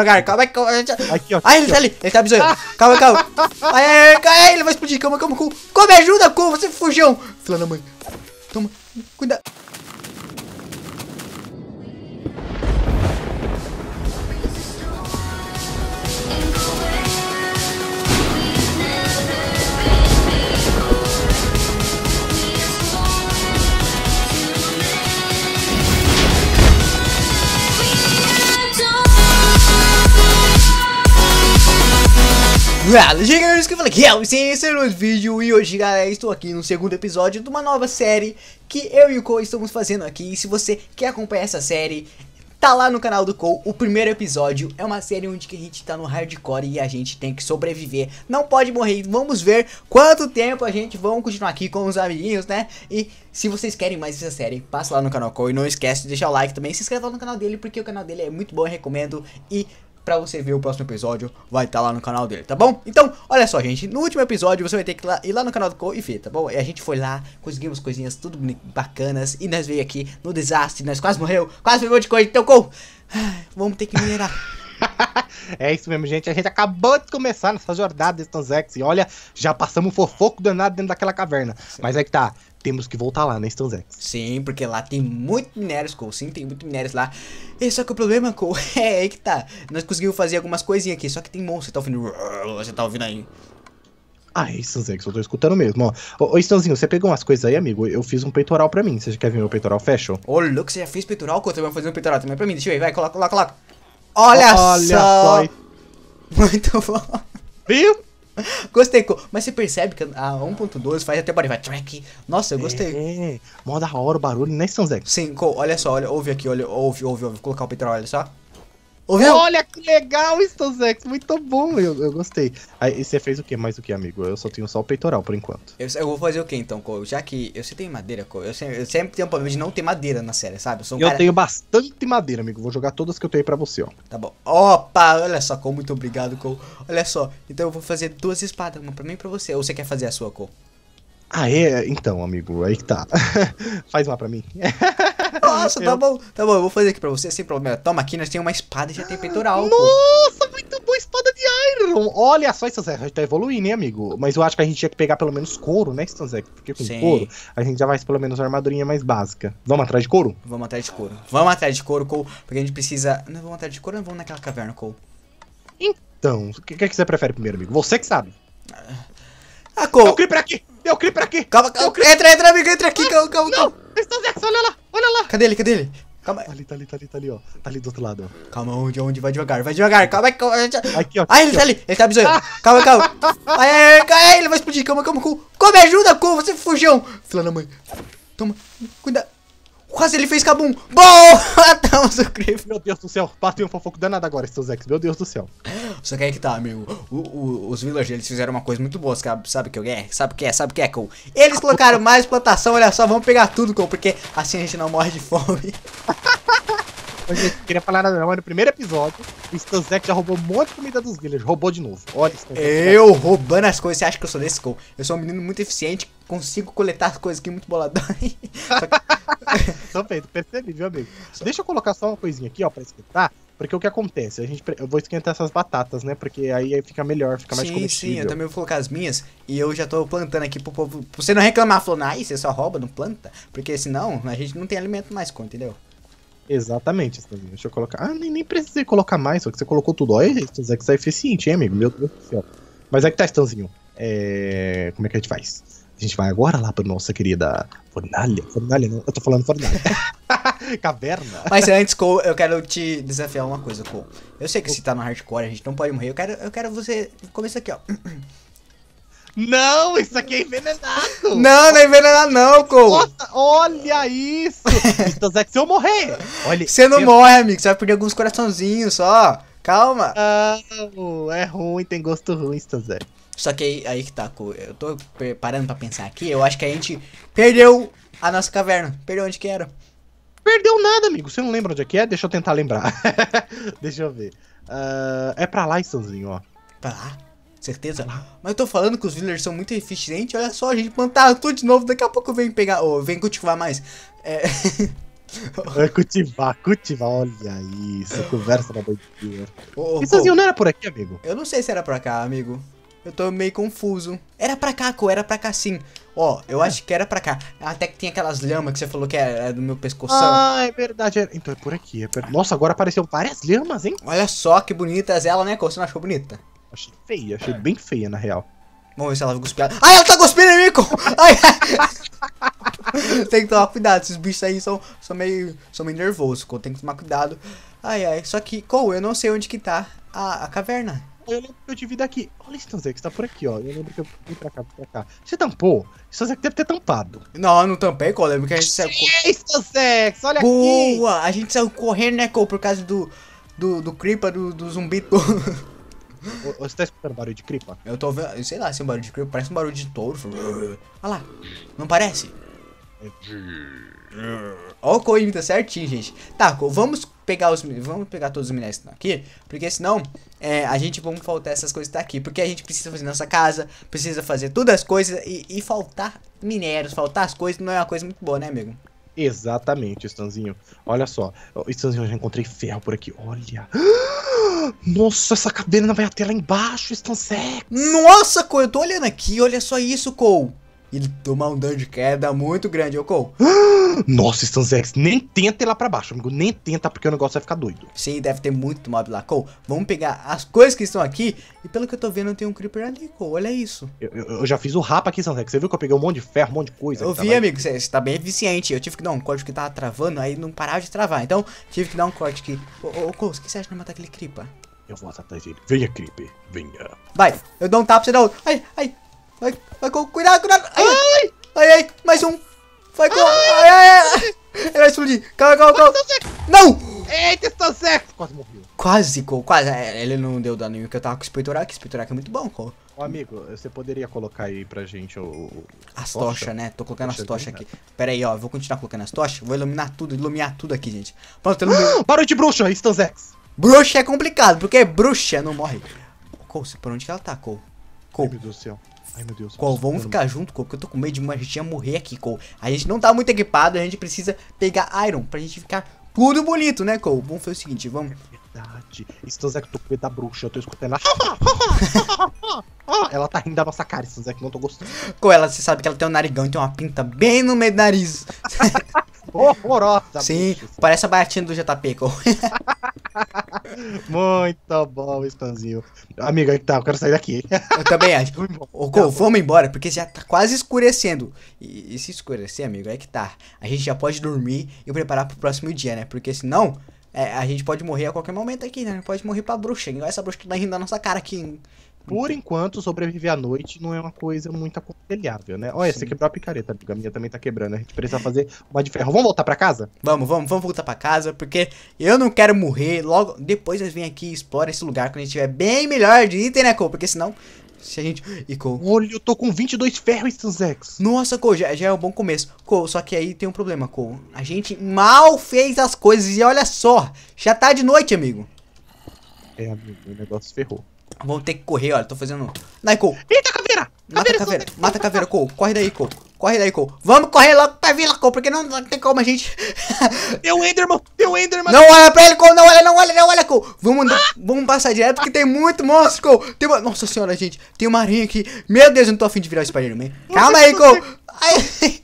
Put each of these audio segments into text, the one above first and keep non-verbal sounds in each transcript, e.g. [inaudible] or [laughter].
Jogar, calma aí, calma aí. Aqui, ó. Ai, ele tá ali, ele tá me zoando. Calma, calma. Ai, ai, ai, ele vai explodir, calma, calma, calma. Como me ajuda, como você fugiu, Filha da mãe. Toma, cuidado. Fala, chegamos que eu falei que é o Sensor vídeo e hoje, galera, estou aqui no segundo episódio de uma nova série que eu e o Cole estamos fazendo aqui. E se você quer acompanhar essa série, tá lá no canal do Cole, o primeiro episódio é uma série onde a gente tá no hardcore e a gente tem que sobreviver, não pode morrer, vamos ver quanto tempo a gente vamos continuar aqui com os amiguinhos, né? E se vocês querem mais essa série, passa lá no canal Cole e não esquece de deixar o like também, se inscreva no canal dele porque o canal dele é muito bom, recomendo e pra você ver o próximo episódio, vai estar tá lá no canal dele, tá bom? Então, olha só, gente, no último episódio você vai ter que ir lá no canal do Cole e ver, tá bom? E a gente foi lá, conseguimos coisinhas tudo bacanas, e nós veio aqui no desastre, nós quase morreu, quase morreu de coisa, então Cole, vamos ter que minerar. [laughs] [laughs] é isso mesmo, gente. A gente acabou de começar nessa jornada de Zex. E olha, já passamos fofoco danado dentro daquela caverna. Sim. Mas é que tá. Temos que voltar lá, né, Zex? Sim, porque lá tem muito minérios, Cole. Sim, tem muito minérios lá. E só que o problema, Cole, [laughs] é que tá. Nós conseguimos fazer algumas coisinhas aqui. Só que tem monstro. Você tá ouvindo. Você tá ouvindo aí. Ah, é, Zex, eu tô escutando mesmo, ó. Ô, Stanzinho, você pegou umas coisas aí, amigo? Eu fiz um peitoral pra mim. Você quer ver meu peitoral Fecho. Ô, louco, você já fez peitoral? Eu também vou fazer um peitoral também pra mim. Deixa eu ver, vai, coloca, coloca, coloca. Olha, Olha só. Foi. [laughs] Muito bom. Viu? Gostei, mas você percebe que a 1.2 faz até barulho, vai track. Nossa, eu gostei. É, mó da hora o barulho, né, São Zé? Sim, olha só, olha, ouve aqui, olha, ouve, ouve, ouve, colocar o petróleo, olha só. Ouviu? Olha que legal isso, Zex. Muito bom. Eu, eu gostei. Aí você fez o que mais o que, amigo? Eu só tenho só o peitoral por enquanto. Eu, eu vou fazer o que então, Cole? Já que eu tem madeira, Cole. Eu sempre, eu sempre tenho um problema de não ter madeira na série, sabe? Eu, sou um eu cara... tenho bastante madeira, amigo. Vou jogar todas que eu tenho pra você, ó. Tá bom. Opa, olha só, Cole. Muito obrigado, Cole. Olha só. Então eu vou fazer duas espadas, uma pra mim e pra você. Ou você quer fazer a sua, Cole? Ah, é? Então, amigo, aí que tá. [laughs] Faz uma pra mim. [laughs] faço, tá bom. Tá bom, eu vou fazer aqui pra você sem problema. Toma, aqui nós temos uma espada e já tem peitoral. Nossa, pô. muito boa espada de Iron. Olha só, Stanzek, a gente tá evoluindo, hein, amigo? Mas eu acho que a gente tinha que pegar pelo menos couro, né, Stanzek? Porque com Sim. couro a gente já vai pelo menos uma armadurinha mais básica. Vamos atrás de couro? Vamos atrás de couro. Vamos atrás de couro, Cole. Porque a gente precisa. Não vamos atrás de couro, não vamos naquela caverna, Cole. Então, o que, é que você prefere primeiro, amigo? Você que sabe. Ah, Cole. Eu creeper aqui! Deu creeper aqui! Calma, calma. Entra, entra, amigo, entra aqui, ah, calma, calma, calma. Não, calma. Stanzek, olha lá. Olha lá! Cadê ele? Cadê ele? Calma. Tá ali, tá ali, tá ali, tá ali, ó. Tá ali do outro lado, ó. Calma, onde, onde? Vai devagar, vai devagar. Calma aí, calma. Aqui, ó. Ah, ele tá ali, ele tá bizonho. Calma, calma. Ai, ai, ai, ele vai explodir. Calma, calma, com, Como ajuda, com você fujão. Filha da mãe. Toma, cuidado. Quase ele fez cabum. Boa! [laughs] Nossa, eu creio. Meu Deus do céu, bateu um fofoco danado agora, seus ex. Meu Deus do céu. Só que aí que tá, amigo. O, o, os villagers eles fizeram uma coisa muito boa, sabe? Sabe o que é? Sabe o que é? Sabe o que é, Cole? Eles colocaram mais plantação, olha só, vamos pegar tudo, Cole, porque assim a gente não morre de fome. [laughs] Hoje então, eu queria falar nada, não, mas no primeiro episódio, o Stanzek já roubou um monte de comida dos villagers. Roubou de novo. Olha, Stanzek. Eu já... roubando as coisas, você acha que eu sou desse gol? Eu sou um menino muito eficiente, consigo coletar as coisas aqui muito boladão. [laughs] que... Tô feito, percebi, viu, amigo. Deixa eu colocar só uma coisinha aqui, ó, pra esquentar. Porque o que acontece? A gente, eu vou esquentar essas batatas, né? Porque aí fica melhor, fica mais sim, comestível. Sim, eu também vou colocar as minhas. E eu já tô plantando aqui pro povo. Pra você não reclamar, falando, ah, você só rouba, não planta. Porque senão a gente não tem alimento mais, entendeu? Exatamente, Stanzinho. Assim, deixa eu colocar. Ah, nem, nem precisei colocar mais, só que você colocou tudo. Olha, Stanzinho, que tá eficiente, hein, amigo? Meu Deus do céu. Mas é que tá, Stanzinho. É... Como é que a gente faz? A gente vai agora lá pra nossa querida fornalha. Fornalha, não. Eu tô falando fornalha. [laughs] Caverna. Mas antes, Cole, eu quero te desafiar uma coisa, Cole. Eu sei que você está tá no hardcore, a gente não pode morrer. Eu quero, eu quero você. Começa aqui, ó. [clears throat] Não, isso aqui é envenenado. Não, não é envenenado não, Cole. Nossa, olha isso. [laughs] então, Zé, se eu morrer... Olha, você não eu... morre, amigo. Você vai perder alguns coraçãozinhos só. Calma. Não, é ruim. Tem gosto ruim, Stanzé. Só que aí, aí que tá, Cole. Eu tô parando pra pensar aqui. Eu acho que a gente perdeu a nossa caverna. Perdeu onde que era. Perdeu nada, amigo. Você não lembra onde é que é? Deixa eu tentar lembrar. [laughs] Deixa eu ver. Uh, é pra lá, Stanzinho, ó. Pra lá? certeza. Mas eu tô falando que os villagers são muito eficientes. Olha só, a gente plantar tudo de novo. Daqui a pouco vem pegar. Ou vem cultivar mais. É. [laughs] Vai cultivar, cultivar, olha isso, conversa na bandeira. Isso não era por aqui, amigo? Eu não sei se era pra cá, amigo. Eu tô meio confuso. Era pra cá, Co, era pra cá sim. Ó, eu é. acho que era pra cá. Até que tem aquelas lhamas que você falou que era é, é do meu pescoço. Ah, é verdade. É, então é por aqui. É per... Nossa, agora apareceu várias lhamas, hein? Olha só que bonitas elas, né, Co? Você não achou bonita? Achei feia, achei é. bem feia, na real. Vamos ver se ela vai cuspir. Ai, ela tá cuspindo em mim! Ai, [laughs] tem que tomar cuidado, esses bichos aí são, são meio. são meio nervosos, tem que tomar cuidado. Ai, ai, só que, Cole, eu não sei onde que tá a, a caverna. Eu lembro que eu tive daqui. Olha esse Stanzek, tá por aqui, ó. Eu lembro que eu vim pra cá, pra cá. Você tampou? Stanzek deve ter tampado. Não, eu não tampei, Cole, porque a gente saiu. Stanzek, olha aqui! Boa! A gente saiu correndo, né, Cole, por causa do. do, do Creeper, do, do zumbi todo. [laughs] Você tá escutando barulho de cripa? Eu tô vendo, sei lá se assim, é um barulho de cripa, parece um barulho de touro. Olha lá, não parece? Olha o Coim, tá certinho, gente. Tá, vamos pegar os vamos pegar todos os minérios que estão aqui, porque senão é, a gente vamos faltar essas coisas daqui, tá porque a gente precisa fazer nossa casa, precisa fazer todas as coisas e, e faltar minérios, faltar as coisas não é uma coisa muito boa, né, amigo? Exatamente, Estanzinho. Olha só, Estanzinho, eu já encontrei ferro por aqui. Olha. Nossa, essa cadeira vai até lá embaixo, estão sexy. Nossa, Cole, eu tô olhando aqui, olha só isso, Cole e tomar um dano de queda muito grande, Cole Nossa, Stanzex, nem tenta ir lá pra baixo, amigo. Nem tenta, porque o negócio vai ficar doido. Sim, deve ter muito mob lá, Cole. Vamos pegar as coisas que estão aqui. E pelo que eu tô vendo, tem um Creeper ali, Cole. Olha isso. Eu, eu, eu já fiz o rapa aqui, Stanzex. Você viu que eu peguei um monte de ferro, um monte de coisa. Eu vi, tava... amigo. Você tá bem eficiente. Eu tive que dar um corte que tava travando, aí não parava de travar. Então, tive que dar um corte aqui. Ô, ô, ô Cole, o que você acha de matar aquele Creeper? Eu vou atrás dele. Venha, Creeper. Venha. Vai, eu dou um tapa, você dá outro. Ai, ai, Vai, vai, Cole. Cuidado, cuidado. Ai, ai, ai, ai mais um. Vai, Cole. Ai, ai, ai. Ele vai explodir. Calma, calma, calma. Não! Eita, estou tá certo. Quase morreu. Quase, Quase. É, ele não deu dano nenhum que eu tava com o O Spectorak é muito bom, Cole. Ô, amigo, você poderia colocar aí pra gente o... As tochas, tocha, né? Tô colocando tocha as tochas aqui. Né? Pera aí, ó. Vou continuar colocando as tochas. Vou iluminar tudo, iluminar tudo aqui, gente. Pronto, iluminei. Ah, barulho de bruxa, Stanzex. Bruxa é complicado, porque bruxa não morre. Cole, por onde que ela tá, Cole? Cole. Meu Deus do céu. Ai, meu Deus. Cole, vamos ficar junto, Cole, porque eu tô com medo de uma gente ia morrer aqui, Cole. A gente não tá muito equipado, a gente precisa pegar Iron pra gente ficar tudo bonito, né, Cole? Vamos fazer o seguinte, vamos... É verdade. eu tô com medo da bruxa, eu tô escutando ela. [laughs] ela tá rindo da nossa cara, que não tô gostando. Cole, ela, você sabe que ela tem um narigão e tem uma pinta bem no meio do nariz. [laughs] Horrorosa. Sim, parece a baratinha do JP, Cole. [laughs] Muito bom, Stanzinho. Amigo, tá, eu quero sair daqui. Eu também acho. [laughs] Ô, vamos embora, porque já tá quase escurecendo. E, e, se escurecer, amigo, é que tá. A gente já pode dormir e preparar pro próximo dia, né? Porque senão, é, a gente pode morrer a qualquer momento aqui, né? Pode morrer pra bruxa. Igual essa bruxa que tá rindo da nossa cara aqui por enquanto, sobreviver à noite não é uma coisa muito aconselhável, né? Olha, Sim. você quebrou a picareta, amiga minha também tá quebrando. A gente precisa fazer uma de ferro. Vamos voltar para casa? Vamos, vamos, vamos voltar para casa, porque eu não quero morrer. Logo depois nós vem aqui e explora esse lugar quando a gente tiver bem melhor de item, né, Cole? Porque senão. Se a gente. E Cole. Olha, eu tô com 22 ferros, Stanzex. Nossa, Cole, já, já, é um bom começo. Cole, só que aí tem um problema, Cole. A gente mal fez as coisas e olha só. Já tá de noite, amigo. É, amigo, o negócio ferrou. Vamos ter que correr, olha. Tô fazendo. Dai, Cole. Eita, caveira! Mata caveira. Mata caveira, Cole. Corre daí, Cole. Corre daí, Cole. Vamos correr logo pra vila, Cole, porque não, não tem como a gente. Deu [laughs] Enderman! Deu Enderman! Não olha pra ele, Cole! Não olha, não olha, não olha, Cole! Vamos, ah! vamos passar direto porque tem muito monstro, Cole! Tem uma... Nossa senhora, gente! Tem uma aranha aqui! Meu Deus, eu não tô afim de virar o Spider-Man! Calma aí, Cole! Ai.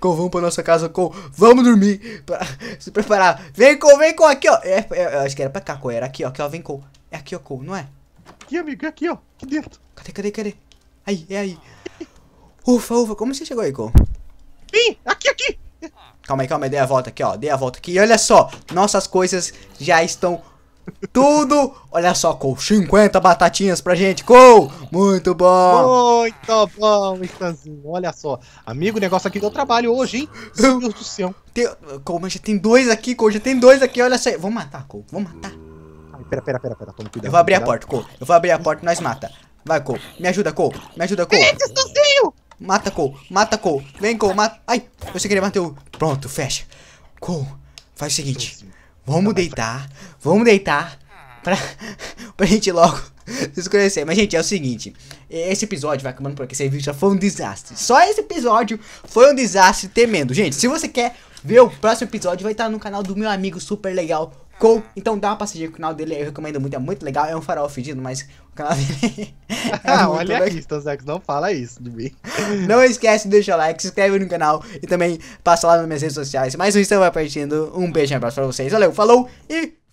vamos pra nossa casa, Cole. Vamos dormir. Pra se preparar. Vem, Cole, vem, Cole, aqui, ó. É, é, acho que era pra cá, Cole. Era aqui, ó. Aqui, ó. Vem, Cole. É aqui, ó, Cole, não é? Aqui, amigo, é aqui, ó. Aqui dentro. Cadê, cadê, cadê? Aí, é aí. Ufa, ufa, como você chegou aí, Gol? Vim, aqui, aqui. Calma aí, calma aí, dei a volta aqui, ó. Dei a volta aqui. E olha só, nossas coisas já estão tudo. Olha só, com 50 batatinhas pra gente, Com Muito bom. Muito bom, Stanzinho. Olha só, amigo, o negócio aqui deu trabalho hoje, hein? Meu Deus do céu. Tem, Cole, mas já tem dois aqui, Cole, já tem dois aqui. Olha só, vamos matar, Cole, vamos matar. Pera, pera, pera, pera. Toma cuidado. Eu vou abrir a porta, Cole. Eu vou abrir a porta e nós mata. Vai, Cole. Me ajuda, Cole. Me ajuda, Cole. Eita, sozinho! Mata, Cole. Mata, Cole. Vem, Cole. Mata. Ai, eu sei que ele bateu. Pronto, fecha. Cole, faz o seguinte. Vamos deitar. Vamos deitar. Pra, [laughs] pra gente logo se [laughs] conhecer. Mas, gente, é o seguinte. Esse episódio vai acabando por aqui. Esse vídeo já foi um desastre. Só esse episódio foi um desastre tremendo. Gente, se você quer ver o próximo episódio, vai estar no canal do meu amigo super legal, Cole. Então dá uma passadinha no canal dele, eu recomendo muito, é muito legal. É um farol fedido, mas o canal dele. [laughs] é ah, olha legal. isso, então, Zex, não fala isso de mim. [laughs] Não esquece de deixar o like, se inscreve no canal e também passa lá nas minhas redes sociais. mais um instante vai partindo. Um beijo e um abraço pra vocês. Valeu, falou e